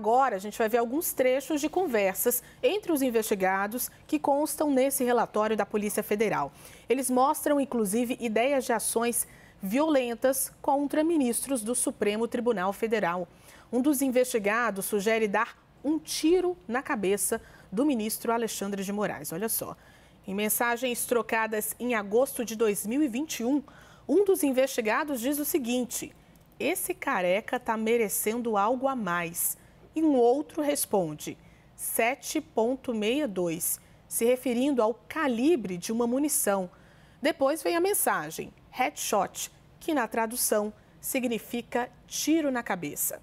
agora a gente vai ver alguns trechos de conversas entre os investigados que constam nesse relatório da Polícia Federal. Eles mostram, inclusive, ideias de ações violentas contra ministros do Supremo Tribunal Federal. Um dos investigados sugere dar um tiro na cabeça do ministro Alexandre de Moraes. Olha só. Em mensagens trocadas em agosto de 2021, um dos investigados diz o seguinte: esse careca tá merecendo algo a mais e um outro responde 7,62, se referindo ao calibre de uma munição. Depois vem a mensagem headshot, que na tradução significa tiro na cabeça.